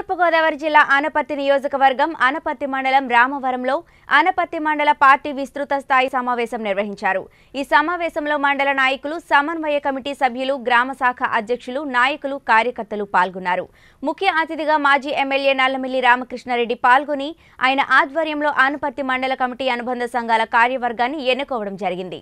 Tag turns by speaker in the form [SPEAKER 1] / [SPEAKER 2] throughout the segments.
[SPEAKER 1] తూర్పుగోదావరి జిల్లా ఆనపత్తి నియోజకవర్గం ఆనపత్తి మండలం రామవరంలో ఆనపత్తి మండల పార్టీ విస్తృత స్థాయి సమావేశం నిర్వహించారు ఈ సమావేశంలో మండల నాయకులు సమన్వయ కమిటీ సభ్యులు గ్రామ శాఖ అధ్యక్షులు నాయకులు కార్యకర్తలు పాల్గొన్నారు ముఖ్య అతిథిగా మాజీ ఎమ్మెల్యే నల్లమిల్లి రామకృష్ణారెడ్డి పాల్గొని ఆయన ఆధ్వర్యంలో ఆనపత్తి మండల కమిటీ అనుబంధ సంఘాల కార్యవర్గాన్ని ఎన్నుకోవడం జరిగింది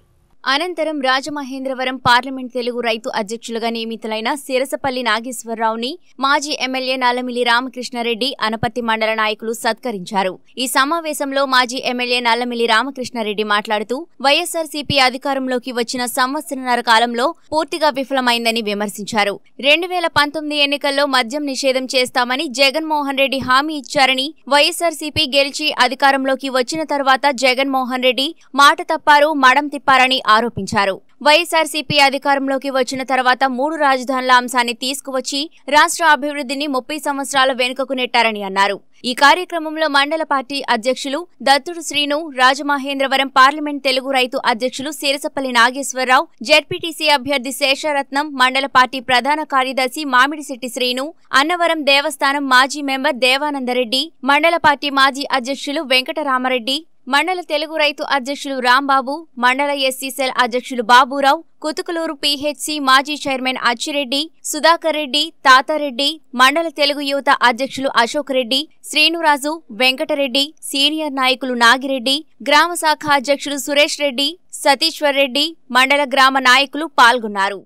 [SPEAKER 1] అనంతరం రాజమహేంద్రవరం పార్లమెంట్ తెలుగు రైతు అధ్యక్షులుగా నియమితులైన సిరసపల్లి నాగేశ్వరరావుని మాజీ ఎమ్మెల్యే నల్లమిల్లి రామకృష్ణారెడ్డి అనపత్తి మండల నాయకులు సత్కరించారు ఈ సమావేశంలో మాజీ ఎమ్మెల్యే నల్లమిల్లి రామకృష్ణారెడ్డి మాట్లాడుతూ వైఎస్సార్సీపీ అధికారంలోకి వచ్చిన సంవత్సరన్నర కాలంలో పూర్తిగా విఫలమైందని విమర్శించారు రెండు వేల పంతొమ్మిది ఎన్నికల్లో మద్యం నిషేధం చేస్తామని జగన్మోహన్ రెడ్డి హామీ ఇచ్చారని వైఎస్సార్సీపీ గెలిచి అధికారంలోకి వచ్చిన తర్వాత జగన్మోహన్ రెడ్డి మాట తప్పారు మడం తిప్పారని ఆరోపించారు వైఎస్సార్సీపీ అధికారంలోకి వచ్చిన తర్వాత మూడు రాజధానుల అంశాన్ని తీసుకువచ్చి రాష్ట్ర అభివృద్ధిని ముప్పై సంవత్సరాల వెనుకకు నెట్టారని అన్నారు ఈ కార్యక్రమంలో మండల పార్టీ అధ్యక్షులు దత్తుడు శ్రీను రాజమహేంద్రవరం పార్లమెంట్ తెలుగు రైతు అధ్యక్షులు సిరసపల్లి నాగేశ్వరరావు జెడ్పీటీసీ అభ్యర్థి శేషరత్నం మండల పార్టీ ప్రధాన కార్యదర్శి మామిడిశెట్టి శ్రీను అన్నవరం దేవస్థానం మాజీ మెంబర్ దేవానందరెడ్డి మండల పార్టీ మాజీ అధ్యక్షులు వెంకటరామరెడ్డి మండల తెలుగు రైతు అధ్యక్షులు రాంబాబు మండల ఎస్సీసెల్ అధ్యక్షులు బాబురావు కుతుకులూరు పిహెచ్సి మాజీ చైర్మన్ అచ్చిరెడ్డి సుధాకర్ రెడ్డి తాతారెడ్డి మండల తెలుగు యువత అధ్యక్షులు అశోక్ రెడ్డి శ్రీనురాజు వెంకటరెడ్డి సీనియర్ నాయకులు నాగిరెడ్డి గ్రామ శాఖ అధ్యక్షులు సురేష్ రెడ్డి సతీశ్వర్ రెడ్డి మండల గ్రామ నాయకులు పాల్గొన్నారు